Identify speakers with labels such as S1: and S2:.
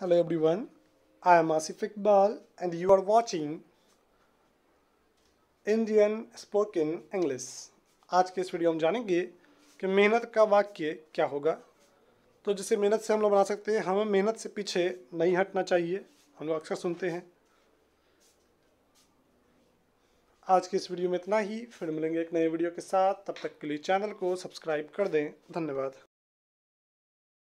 S1: Hello everyone, I am Asif Iqbal and you are watching Indian Spoken English. आज के इस video हम जानेंगे कि मेहनत का वाक्य क्या होगा तो जिसे मेहनत से हम लोग बना सकते हैं हमें मेहनत से पीछे नहीं हटना चाहिए हम लोग अक्सर सुनते हैं आज के इस वीडियो में इतना ही फिर मिलेंगे एक नए वीडियो के साथ तब तक के लिए चैनल को सब्सक्राइब कर दें धन्यवाद